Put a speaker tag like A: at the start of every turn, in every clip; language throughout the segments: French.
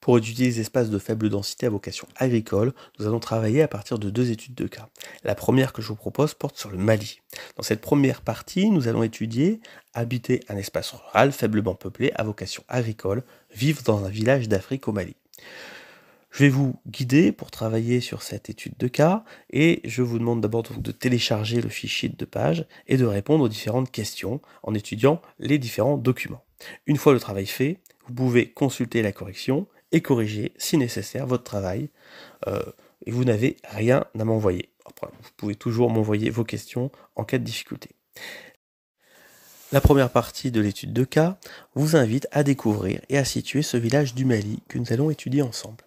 A: Pour étudier les espaces de faible densité à vocation agricole, nous allons travailler à partir de deux études de cas. La première que je vous propose porte sur le Mali. Dans cette première partie, nous allons étudier habiter un espace rural faiblement peuplé à vocation agricole, vivre dans un village d'Afrique au Mali. Je vais vous guider pour travailler sur cette étude de cas et je vous demande d'abord de télécharger le fichier de page et de répondre aux différentes questions en étudiant les différents documents. Une fois le travail fait, vous pouvez consulter la correction et corriger si nécessaire votre travail. Euh, et vous n'avez rien à m'envoyer. vous pouvez toujours m'envoyer vos questions en cas de difficulté. La première partie de l'étude de cas vous invite à découvrir et à situer ce village du Mali que nous allons étudier ensemble.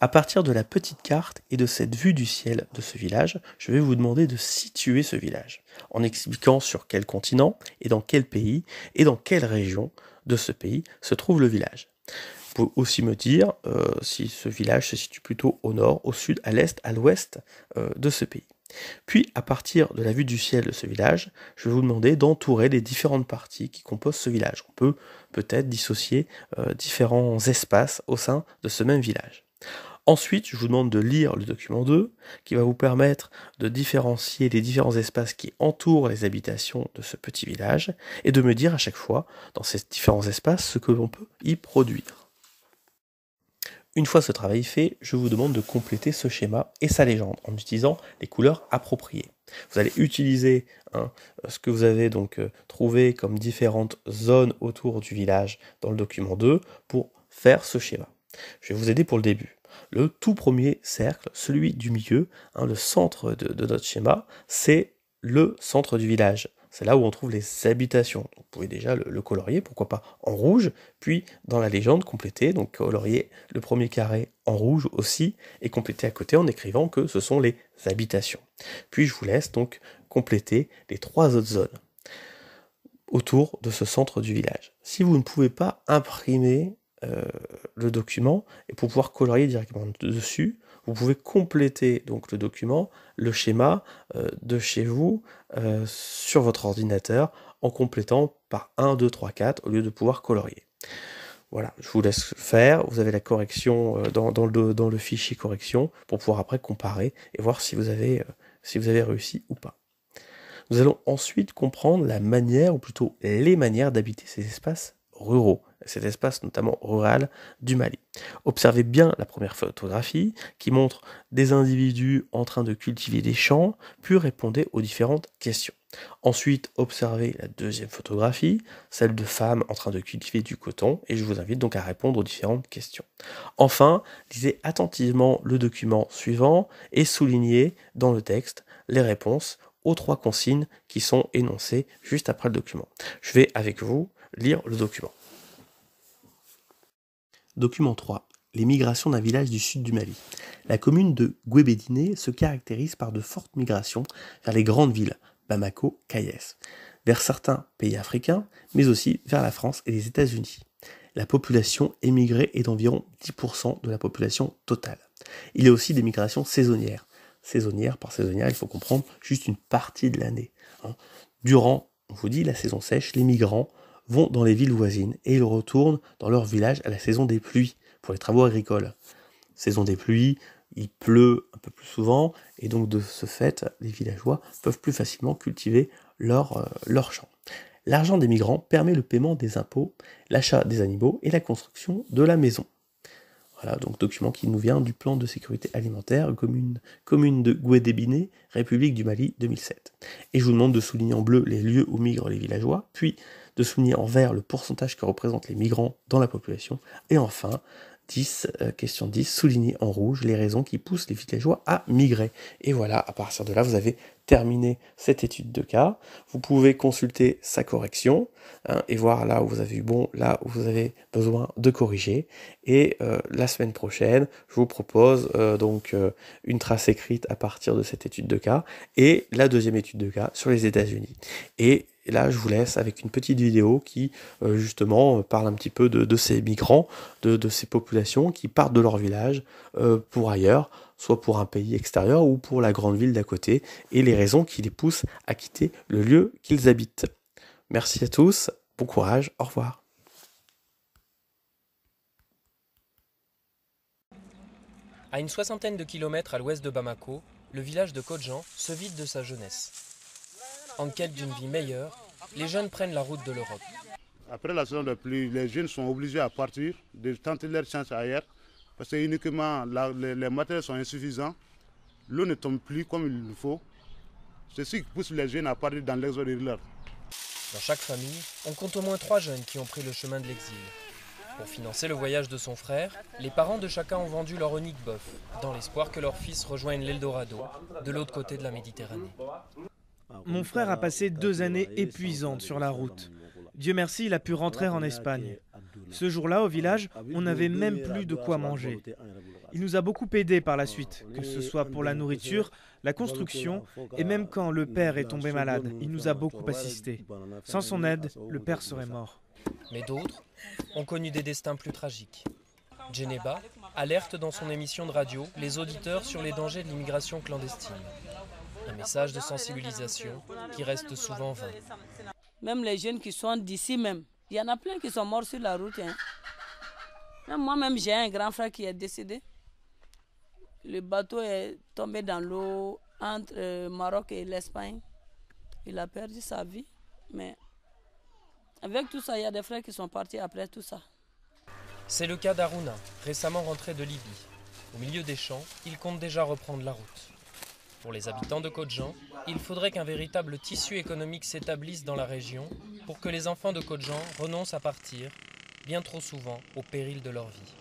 A: À partir de la petite carte et de cette vue du ciel de ce village, je vais vous demander de situer ce village en expliquant sur quel continent et dans quel pays et dans quelle région de ce pays se trouve le village. Vous pouvez aussi me dire euh, si ce village se situe plutôt au nord, au sud, à l'est, à l'ouest euh, de ce pays. Puis, à partir de la vue du ciel de ce village, je vais vous demander d'entourer les différentes parties qui composent ce village. On peut peut-être dissocier euh, différents espaces au sein de ce même village. Ensuite, je vous demande de lire le document 2, qui va vous permettre de différencier les différents espaces qui entourent les habitations de ce petit village, et de me dire à chaque fois, dans ces différents espaces, ce que l'on peut y produire. Une fois ce travail fait, je vous demande de compléter ce schéma et sa légende en utilisant les couleurs appropriées. Vous allez utiliser hein, ce que vous avez donc euh, trouvé comme différentes zones autour du village dans le document 2 pour faire ce schéma. Je vais vous aider pour le début. Le tout premier cercle, celui du milieu, hein, le centre de notre schéma, c'est le centre du village c'est là où on trouve les habitations. vous pouvez déjà le, colorier, pourquoi pas en rouge, puis dans la légende compléter, donc colorier le premier carré en rouge aussi, et compléter à côté en écrivant que ce sont les habitations. Puis je vous laisse donc compléter les trois autres zones autour de ce centre du village. Si vous ne pouvez pas imprimer euh, le document et pour pouvoir colorier directement dessus, vous pouvez compléter donc le document, le schéma euh, de chez vous euh, sur votre ordinateur en complétant par 1, 2, 3, 4 au lieu de pouvoir colorier. Voilà, je vous laisse faire. Vous avez la correction euh, dans, le, dans le fichier correction pour pouvoir après comparer et voir si vous avez, si vous avez réussi ou pas. Nous allons ensuite comprendre la manière, ou plutôt les manières d'habiter ces espaces ruraux, cet espace notamment rural du Mali. Observez bien la première photographie qui montre des individus en train de cultiver des champs, puis répondez aux différentes questions. Ensuite, observez la deuxième photographie, celle de femmes en train de cultiver du coton, et je vous invite donc à répondre aux différentes questions. Enfin, lisez attentivement le document suivant et soulignez dans le texte les réponses aux trois consignes qui sont énoncées juste après le document. Je vais avec vous lire le document. Document 3. Les migrations d'un village du sud du Mali. La commune de Gwebedine se caractérise par de fortes migrations vers les grandes villes, Bamako, Kayes, vers certains pays africains, mais aussi vers la France et les États-Unis. La population émigrée est d'environ 10% de la population totale. Il y a aussi des migrations saisonnières. Saisonnières, par saisonnière, il faut comprendre juste une partie de l'année. Hein. Durant, on vous dit, la saison sèche, les migrants vont dans les villes voisines et ils retournent dans leur village à la saison des pluies pour les travaux agricoles. Saison des pluies, il pleut un peu plus souvent et donc de ce fait, les villageois peuvent plus facilement cultiver leurs leur euh, champs. L'argent des migrants permet le paiement des impôts, l'achat des animaux et la construction de la maison. Voilà, donc document qui nous vient du plan de sécurité alimentaire commune, commune de Guédebine, République du Mali 2007. Et je vous demande de souligner en bleu les lieux où migrent les villageois, puis de souligner en vert le pourcentage que représentent les migrants dans la population, et enfin, 10, euh, question 10, souligner en rouge les raisons qui poussent les villageois à migrer. Et voilà, à partir de là, vous avez terminé cette étude de cas. Vous pouvez consulter sa correction hein, et voir là où vous avez eu bon, là où vous avez besoin de corriger. Et euh, la semaine prochaine, je vous propose euh, donc une trace écrite à partir de cette étude de cas et la deuxième étude de cas sur les États-Unis. Et et là, je vous laisse avec une petite vidéo qui, euh, justement, parle un petit peu de, ces migrants, de, ces populations qui partent de leur village euh, pour ailleurs, soit pour un pays extérieur ou pour la grande ville d'à côté, et les raisons qui les poussent à quitter le lieu qu'ils habitent. Merci à tous, bon courage, au revoir.
B: À une soixantaine de kilomètres à l'ouest de Bamako, le village de Kodjan se vide de sa jeunesse. En quête d'une vie meilleure, les jeunes prennent la route de l'Europe. Après la saison de pluie, les jeunes sont obligés à partir, de tenter leur chance ailleurs, parce que uniquement les, matériaux sont insuffisants, l'eau ne tombe plus comme il le faut. qui pousse les jeunes à partir dans l'exode Dans chaque famille, on compte au moins trois jeunes qui ont pris le chemin de l'exil. Pour financer le voyage de son frère, les parents de chacun ont vendu leur unique boeuf, dans l'espoir que leur fils rejoigne l'Eldorado, de l'autre côté de la Méditerranée mon
A: frère a passé deux années épuisantes sur la route. Dieu merci, il a pu rentrer en Espagne. Ce jour-là, au village, on n'avait même plus de quoi manger. Il nous a beaucoup aidés par la suite, que ce soit pour la nourriture, la construction, et même quand le père est tombé malade, il nous a beaucoup assistés. Sans son aide, le père
B: serait mort. Mais d'autres ont connu des destins plus tragiques. Geneva alerte dans son émission de radio les auditeurs sur les dangers de l'immigration clandestine un message de sensibilisation qui reste souvent vain. Même les jeunes qui sont d'ici même, il y en a plein qui sont morts sur la route. Hein. Moi-même, j'ai un grand frère qui est décédé. Le bateau est tombé dans l'eau entre le euh, Maroc et l'Espagne. Il a perdu sa vie. Mais avec tout ça, il y a des frères qui sont partis après tout ça. C'est le cas d'Aruna, récemment rentré de Libye. Au milieu des champs, il compte déjà reprendre la route. Pour les habitants de Kodjan, il faudrait qu'un véritable tissu économique s'établisse dans la région pour que les enfants de Kodjan renoncent à partir, bien trop souvent au péril de leur vie.